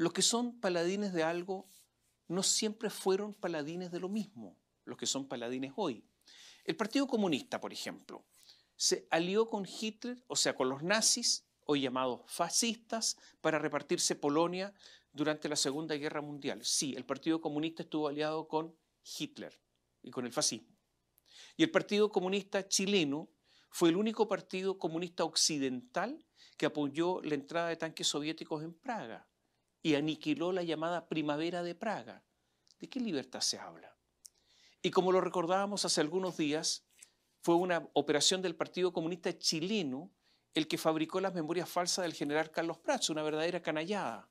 Los que son paladines de algo no siempre fueron paladines de lo mismo, los que son paladines hoy. El Partido Comunista, por ejemplo, se alió con Hitler, o sea, con los nazis, hoy llamados fascistas, para repartirse Polonia durante la Segunda Guerra Mundial. Sí, el Partido Comunista estuvo aliado con Hitler y con el fascismo. Y el Partido Comunista chileno fue el único partido comunista occidental que apoyó la entrada de tanques soviéticos en Praga y aniquiló la llamada Primavera de Praga. ¿De qué libertad se habla? Y como lo recordábamos hace algunos días, fue una operación del Partido Comunista chileno el que fabricó las memorias falsas del general Carlos Prats, una verdadera canallada.